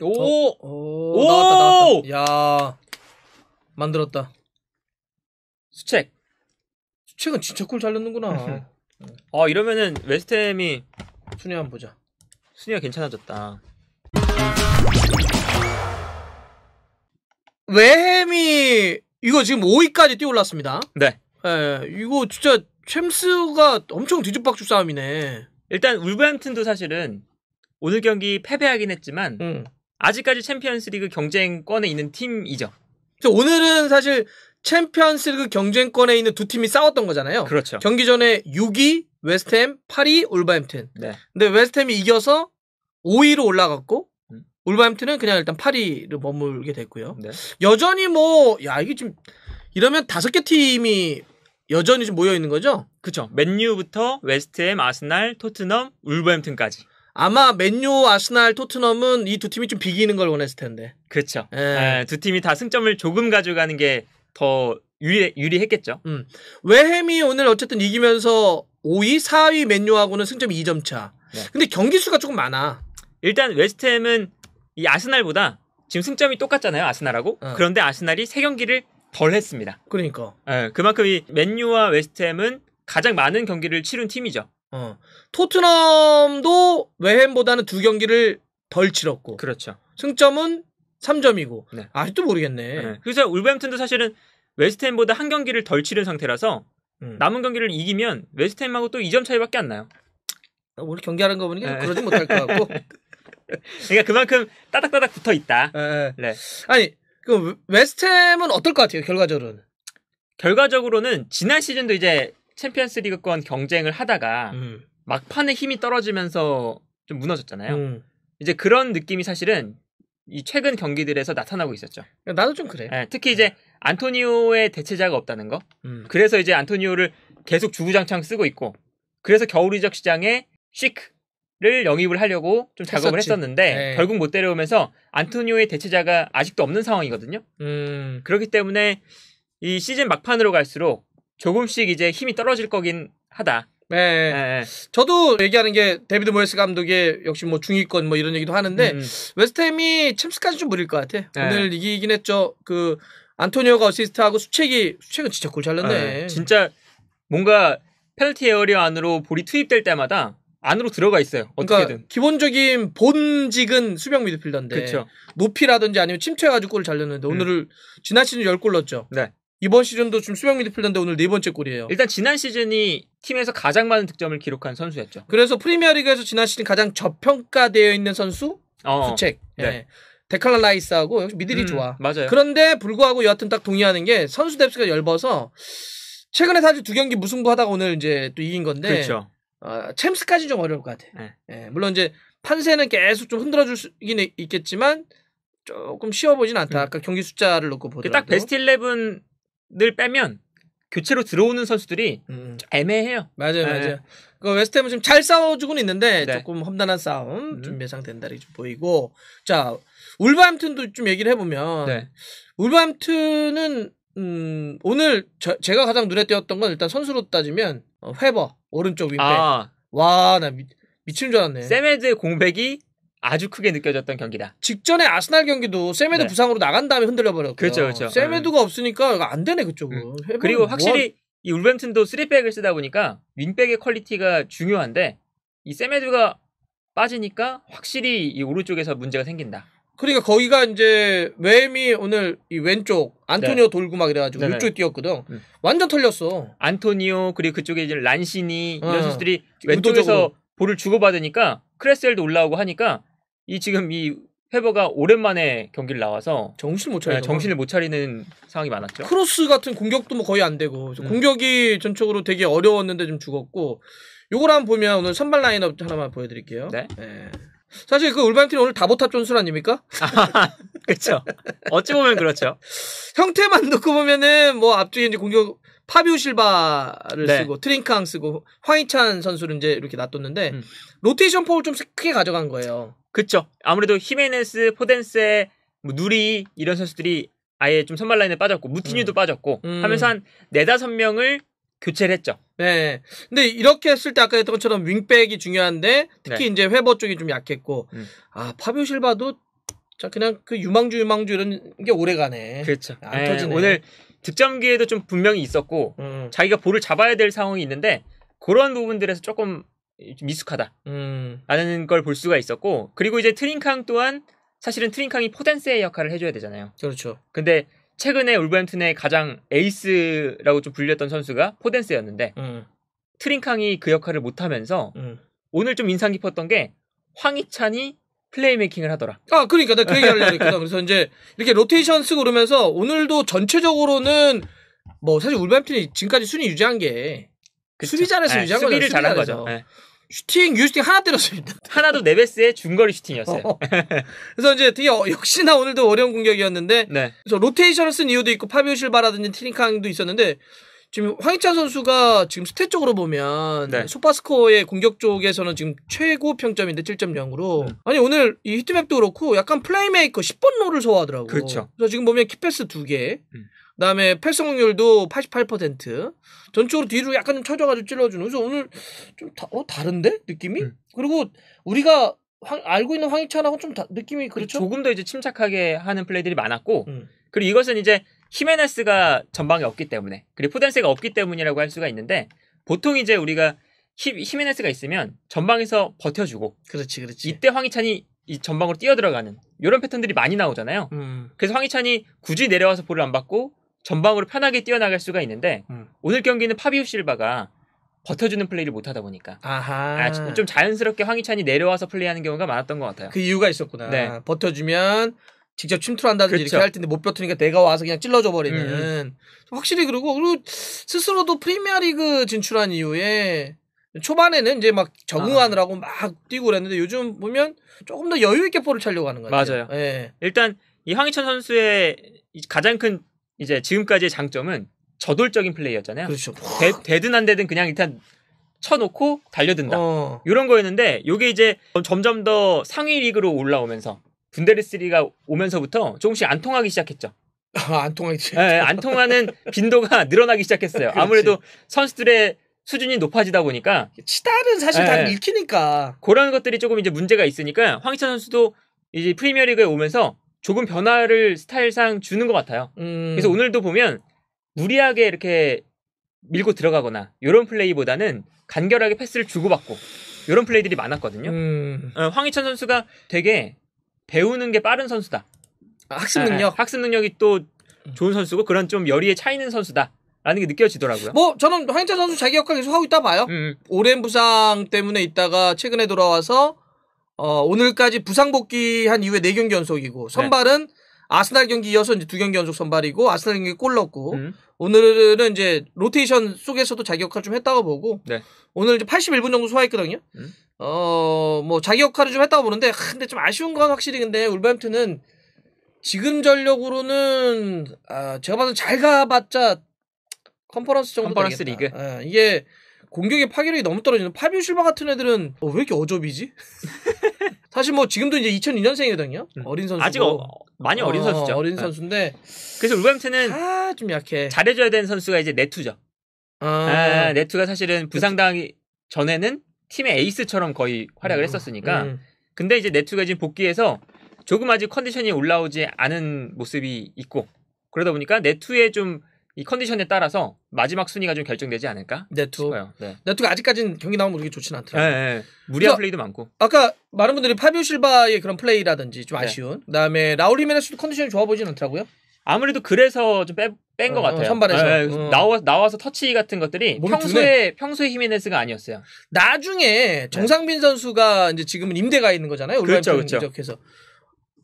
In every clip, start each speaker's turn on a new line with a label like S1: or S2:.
S1: 오! 오! 오! 나왔다, 나왔다. 야 만들었다. 수책. 수책은 진짜 꿀 잘 넣는구나. 아,
S2: 이러면은 웨스템이 순위 한번 보자. 순위가 괜찮아졌다.
S1: 웨햄이 이거 지금 5위까지 뛰어올랐습니다. 네. 예, 이거 진짜 챔스가 엄청 뒤죽박죽 싸움이네. 일단 울브햄튼도 사실은 오늘 경기 패배하긴 했지만 음. 아직까지 챔피언스리그 경쟁권에 있는 팀이죠. 오늘은 사실 챔피언스리그 경쟁권에 있는 두 팀이 싸웠던 거잖아요. 그렇죠. 경기 전에 6위 웨스트햄, 8위 올바햄튼. 네. 근데 웨스트햄이 이겨서 5위로 올라갔고 음. 올바햄튼은 그냥 일단 8위를 머물게 됐고요. 네. 여전히 뭐 야 이게 좀 이러면 다섯 개 팀이 여전히 좀 모여 있는 거죠? 그렇죠. 맨유부터 웨스트햄, 아스날, 토트넘, 울버햄튼까지. 아마 맨유, 아스날, 토트넘은 이 두 팀이
S2: 좀 비기는 걸 원했을 텐데. 그렇죠. 예. 예 두 팀이 다 승점을 조금 가져가는 게 더
S1: 유리 유리했겠죠. 음. 웨햄이 오늘 어쨌든 이기면서 5위, 4위 맨유하고는 승점 2점 차. 네. 근데 경기 수가 조금 많아. 일단 웨스트햄은
S2: 이 아스날보다 지금 승점이 똑같잖아요, 아스날하고. 어. 그런데 아스날이 세 경기를 덜 했습니다. 그러니까. 예, 그만큼 이 맨유와 웨스트햄은 가장 많은 경기를 치른 팀이죠.
S1: 어. 토트넘도 외햄보다는 두 경기를 덜 치렀고. 그렇죠. 승점은 3점이고. 네. 아직도 모르겠네. 네.
S2: 그래서 울버햄튼도 사실은 웨스트햄보다 한 경기를 덜 치른 상태라서 음. 남은 경기를 이기면 웨스트햄하고 또 2점 차이밖에 안
S1: 나요. 오늘 아, 경기하는 거 보니까 네. 그러지 못할 것 같고.
S2: 그러니까 그만큼 따닥따닥 붙어 있다. 네. 네. 네.
S1: 아니, 그 웨스트햄은 어떨 것 같아요? 결과적으로는.
S2: 결과적으로는 지난 시즌도 이제 챔피언스 리그권 경쟁을 하다가 음. 막판에 힘이 떨어지면서 좀 무너졌잖아요. 음. 이제 그런 느낌이 사실은 이 최근 경기들에서 나타나고 있었죠. 나도 좀 그래. 네, 특히 이제 안토니오의 대체자가 없다는 거. 음. 그래서 이제 안토니오를 계속 주구장창 쓰고 있고 그래서 겨울 이적 시장에 시크를 영입을 하려고 좀 작업을 했었지. 했었는데 에 네. 결국 못 데려오면서 안토니오의 대체자가 아직도 없는 상황이거든요. 음. 그렇기 때문에 이
S1: 시즌 막판으로 갈수록 조금씩 이제 힘이 떨어질 거긴 하다. 네. 네. 저도 얘기하는 게 데비드 모에스 감독의 역시 뭐 중위권 뭐 이런 얘기도 하는데 음. 음. 웨스트햄이 챔스까지 좀 무릴 것 같아. 네. 오늘 이기긴 했죠. 그 안토니오가 어시스트하고 수책이 수책은 진짜 골잘렸네 네. 진짜 뭔가 페널티 에어리어 안으로 볼이 투입될
S2: 때마다 안으로 들어가 있어요. 그러니까 어떻게든. 그러니까
S1: 기본적인 본직은 수병 미드필더인데 그쵸. 높이라든지 아니면 침투해가지고 골을 잘렸는데 음. 오늘을 지나치는 10골 넣었죠. 네. 이번 시즌도 지금 수명 미드필더인데 오늘 네 번째 골이에요. 일단 지난 시즌이 팀에서 가장 많은 득점을 기록한 선수였죠. 그래서 프리미어리그에서 지난 시즌 가장 저평가되어 있는 선수 어. 수책. 네. 네. 데칼라 라이스하고 역시 미들이 음, 좋아. 맞아요. 그런데 불구하고 여하튼 딱 동의하는 게 선수 뎁스가 열버서 최근에 사실 두 경기 무승부 하다가 오늘 이제 또 이긴 건데. 그렇죠. 어, 아, 챔스까지 좀 어려울 것 같아. 네. 네. 물론 이제 판세는 계속 좀 흔들어 줄수긴 있겠지만 조금 쉬워 보진 않다. 음. 아까 경기 숫자를 놓고 그 보더라도. 딱 베스트 11늘 빼면 교체로 들어오는 선수들이 음. 음. 애매해요. 맞아요, 네. 맞아요. 그 웨스트햄은 지금 잘 싸워주고는 있는데 네. 조금 험난한 싸움 음. 좀 예상된 달이 좀 보이고 자 울버햄튼도 좀 얘기를 해보면 네. 울버햄튼은 음, 오늘 저, 제가 가장 눈에 띄었던 건 일단 선수로 따지면 어, 회버 오른쪽 윙백 아. 와나 미치줄 알았네. 세메드의 공백이 아주 크게 느껴졌던 경기다. 직전에 아스날 경기도 세메드 네. 부상으로 나간 다음에 흔들려 버렸고. 그렇죠, 그렇죠. 세메드가 음. 없으니까 안 되네
S2: 그쪽은. 음. 그리고 뭐 확실히 뭐... 이 울버햄튼도 3백을 쓰다 보니까 윙백의 퀄리티가 중요한데 이세메드가 빠지니까 확실히 이 오른쪽에서 문제가 생긴다.
S1: 그러니까 거기가 이제 웨미 오늘 이 왼쪽 안토니오 네. 돌고 막 이래가지고 네네. 이쪽 에 뛰었거든. 음. 완전 털렸어. 안토니오 그리고 그쪽에 이제 란시니 이런 어. 선수들이 왼쪽에서
S2: 볼을 주고받으니까 크레셀도 스 올라오고 하니까 이 지금 이 페버가 오랜만에 경기를 나와서 정신을 못 네, 차려. 정신을 못 차리는 상황이 많았죠. 크로스
S1: 같은 공격도 뭐 거의 안 되고 음. 공격이 전적으로 되게 어려웠는데 좀 죽었고 요걸 한번 보면 오늘 선발 라인업 하나만 보여드릴게요. 네. 네. 사실 그 울반팀 오늘 다보탑 존술 아닙니까? 그렇죠. 어찌 보면 그렇죠. 형태만 놓고 보면은 뭐 앞쪽에 이제 공격 파비오 실바를 네. 쓰고 트링캉 쓰고 황희찬 선수를 이제 이렇게 놔뒀는데 음. 로테이션 폼을 좀 크게 가져간 거예요. 그쵸. 아무래도 히메네스,
S2: 포덴세, 뭐 누리 이런 선수들이 아예 좀 선발 라인에 빠졌고 무티뉴도 음. 빠졌고
S1: 음. 하면서 한 네다섯 명을 교체를 했죠. 네. 근데 이렇게 했을 때 아까 했던 것처럼 윙백이 중요한데 특히 네. 이제 회버 쪽이 좀 약했고 음. 아 파비오 실바도 자 그냥 그 유망주 유망주 이런 게 오래가네.
S2: 그렇죠. 안 네. 터지네. 오늘 득점 기회도 좀 분명히 있었고 음. 자기가 볼을 잡아야 될 상황이 있는데 그런 부분들에서 조금 미숙하다. 음. 라는 걸 볼 수가 있었고, 그리고 이제 트링캉 또한 사실은 트링캉이 포댄스의 역할을 해줘야 되잖아요. 그렇죠. 근데 최근에 울버햄튼의 가장 에이스라고 좀 불렸던 선수가 포댄스였는데 음. 트링캉이 그 역할을 못하면서
S1: 음. 오늘 좀
S2: 인상 깊었던 게 황희찬이 플레이메이킹을 하더라.
S1: 아, 그러니까 내그 얘기 하려고 했거 그래서 이제 이렇게 로테이션 쓰고 그러면서 오늘도 전체적으로는 뭐 사실 울버햄튼이 지금까지 순위 유지한 게 그쵸. 수비자에서 네, 예, 유지한 수비를 거잖요 잘한 거죠. 네. 슈팅, 유슈팅 하나 때렸습니다. 하나도 네베스의 중거리 슈팅이었어요. 어. 그래서 이제 되게 어, 역시나 오늘도 어려운 공격이었는데 네. 그래서 로테이션을 쓴 이유도 있고 파비오 실바라든지 트링캉도 있었는데 지금 황희찬 선수가 지금 스탯 적으로 보면 네. 소파스코의 공격 쪽에서는 지금 최고 평점인데 7.0으로 음. 아니 오늘 이 히트맵도 그렇고 약간 플레이메이커 10번 롤을 소화하더라고요. 그렇죠. 그래서 지금 보면 키패스 두개 음. 그다음에 패성공률도88% 전적으로 뒤로 약간 좀 쳐져가지고 찔러주는 그래서 오늘 좀 다, 어, 다른데 느낌이 음. 그리고 우리가 황, 알고 있는 황희찬하고 좀 다, 느낌이 그렇죠
S2: 조금 더 이제 침착하게 하는 플레이들이 많았고 음. 그리고 이것은 이제 히메네스가 전방에 없기 때문에 그리고 포덴스가 없기 때문이라고 할 수가 있는데 보통 이제 우리가 히, 히메네스가 있으면 전방에서 버텨주고 그렇지 그렇지 이때 황희찬이 이 전방으로 뛰어들어가는 이런 패턴들이 많이 나오잖아요. 음. 그래서 황희찬이 굳이 내려와서 볼을 안 받고 전방으로 편하게 뛰어나갈 수가 있는데 음. 오늘 경기는 파비우 실바가 버텨주는 플레이를 못하다 보니까
S1: 아, 좀
S2: 자연스럽게 황희찬이 내려와서 플레이하는 경우가 많았던 것 같아요.
S1: 그 이유가 있었구나. 네. 버텨주면 직접 침투한다든지 그렇죠. 이렇게 할 텐데 못 버티니까 내가 와서 그냥 찔러줘 버리는 음, 음. 확실히 그리고 그리고 스스로도 프리미어리그 진출한 이후에 초반에는 이제 막 적응하느라고 아. 막 뛰고 그랬는데 요즘 보면 조금 더 여유 있게 볼을 차려고 하는
S2: 거예요. 맞아요. 예. 일단 이 황희찬 선수의 가장 큰 이제 지금까지의 장점은 저돌적인 플레이였잖아요. 그렇죠. 되, 든안 되든 그냥 일단 쳐놓고 달려든다. 어. 이런 거였는데 이게 이제 점점 더 상위 리그로 올라오면서 분데르3가 오면서부터 조금씩 안 통하기 시작했죠. 아, 안 통하기 시작. 네, 예, 안 통하는 빈도가 늘어나기 시작했어요. 아무래도 선수들의 수준이 높아지다 보니까
S1: 치달은 사실 네, 다읽히니까
S2: 예, 예. 그런 것들이 조금 이제 문제가 있으니까 황희찬 선수도 이제 프리미어리그에 오면서 조금 변화를 스타일상 주는 것 같아요. 음. 그래서 오늘도 보면 무리하게 이렇게 밀고 들어가거나 이런 플레이보다는 간결하게 패스를 주고받고 이런 플레이들이 많았거든요. 음. 어, 황희찬 선수가 되게 배우는 게 빠른 선수다. 아, 학습 능력. 아, 학습 능력이 또 좋은 선수고 그런 좀 열의에 차이는 선수다. 라는 게 느껴지더라고요.
S1: 뭐 저는 황희찬 선수 자기 역할 계속 하고 있다 봐요. 음, 음. 오랜 부상 때문에 있다가 최근에 돌아와서 어, 오늘까지 부상 복귀한 이후에 4경기 연속이고 네. 선발은 네. 아스날 경기 이어서 이제 두 경기 연속 선발이고 아스날 경기 골 넣고 음. 오늘은 이제 로테이션 속에서도 자기 역할 좀 했다고 보고 네. 오늘 이제 81분 정도 소화했거든요. 음. 어뭐 자기 역할을 좀 했다고 보는데 근데 좀 아쉬운 건 확실히 근데 울버햄튼은 지금 전력으로는 아 제가 봐도 잘 가봤자 컨퍼런스 정도 컨퍼런스 되겠다. 리그 아, 이게 공격의 파괴력이 너무 떨어지는 파비오 실바 같은 애들은 어, 왜 이렇게 어좁이지 사실 뭐 지금도 이제 2002년생이거든요. 음. 어린 선수. 아직 어, 많이 어린 어, 선수죠. 어린 네. 선수인데. 그래서 울버햄튼은 아, 좀 약해. 잘해줘야
S2: 되는 선수가 이제 네투죠. 아, 아 네투가 사실은 부상당하기 전에는 팀의 에이스처럼 거의 활약을 음, 했었으니까. 음. 근데 이제 네투가 지금 복귀해서 조금 아직 컨디션이 올라오지 않은 모습이 있고 그러다 보니까 네투의 좀이 컨디션에
S1: 따라서 마지막 순위가 좀 결정되지 않을까 네트워. 싶어요. 네. 네트가 아직까지는 경기 나오면 그렇게 좋진 않더라고요. 네, 네. 무리한 플레이도 많고. 아까 많은 분들이 파비오 실바의 그런 플레이라든지 좀 네. 아쉬운. 그다음에 라울 히메네스도 컨디션이 좋아 보이진 않더라고요. 아무래도 그래서 좀 뺀것 어, 어, 같아요. 선발에서 네, 어. 나와, 나와서 터치 같은 것들이 평소에 드네. 평소에 히메네스가 아니었어요. 나중에 네. 정상빈 선수가 이제 지금은 임대가 있는 거잖아요. 그렇죠, 그렇죠. 해서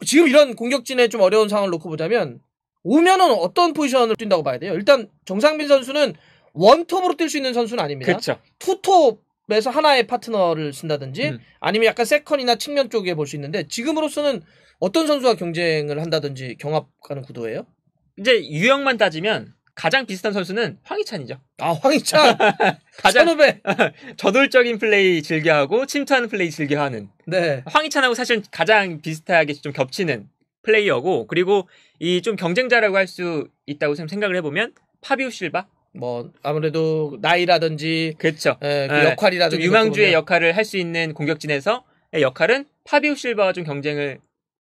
S1: 지금 이런 공격진에 좀 어려운 상황을 놓고 보자면 오면은 어떤 포지션을 뛴다고 봐야 돼요? 일단 정상빈 선수는 원톱으로 뛸 수 있는 선수는 아닙니다. 그렇죠. 투톱에서 하나의 파트너를 쓴다든지 음. 아니면 약간 세컨이나 측면 쪽에 볼 수 있는데 지금으로서는 어떤 선수와 경쟁을 한다든지 경합하는 구도예요? 이제 유형만 따지면 가장 비슷한 선수는 황희찬이죠. 아, 황희찬. 가장 후배
S2: 저돌적인 플레이 즐겨하고 침투하는 플레이 즐겨하는. 네. 황희찬하고 사실 가장 비슷하게 좀 겹치는 플레이어고 그리고 이 좀 경쟁자라고 할 수 있다고 생각을 해보면 파비우
S1: 실바 뭐 아무래도 나이라든지 그렇죠 예, 그 예, 역할이라든지 유망주의
S2: 역할을 할 수 있는 공격진에서 의 역할은 파비우 실바와 좀 경쟁을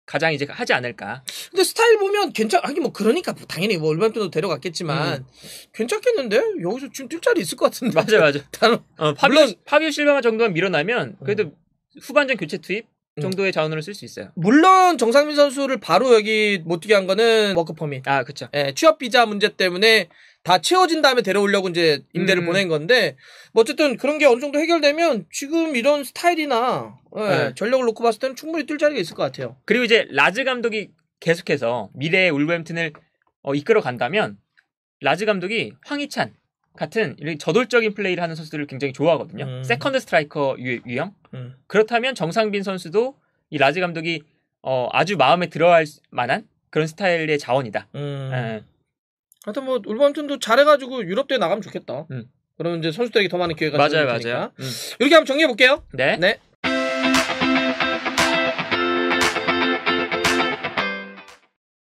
S2: 가장 이제 하지 않을까.
S1: 근데 스타일 보면 괜찮, 하긴 뭐 그러니까 당연히 뭐울버햄도 데려갔겠지만 음. 괜찮겠는데 여기서 지금 뛸 자리 있을 것 같은데. 맞아 맞아. 다른 어, 파비우 물론 파비오 실바 정도만
S2: 밀어나면 그래도 음. 후반전 교체 투입 음. 정도의 자원으로 쓸 수 있어요.
S1: 물론 정상민 선수를 바로 여기 못 뛰게 한 거는 워크퍼밋. 아, 그쵸. 예, 취업 비자 문제 때문에 다 채워진 다음에 데려오려고 이제 임대를 음. 보낸 건데 뭐 어쨌든 그런 게 어느 정도 해결되면 지금 이런 스타일이나 예, 네. 전력을 놓고 봤을 때는 충분히 뛸 자리가 있을 것 같아요.
S2: 그리고 이제 라즈 감독이 계속해서 미래의 울버햄튼을 어, 이끌어 간다면 라즈 감독이 황희찬 같은 이런 저돌적인 플레이를 하는 선수들을 굉장히 좋아하거든요. 음. 세컨드 스트라이커 유, 형 음. 그렇다면 정상빈 선수도 이라지 감독이 어, 아주 마음에 들어할 만한 그런 스타일의 자원이다. 음. 에. 예.
S1: 하여튼 뭐 울버햄튼도 잘해가지고 유럽 대회 나가면 좋겠다. 음. 그러면 이제 선수들에게 더 많은 기회가 맞아요, 맞아요. 음. 이렇게 한번 정리해 볼게요. 네. 네.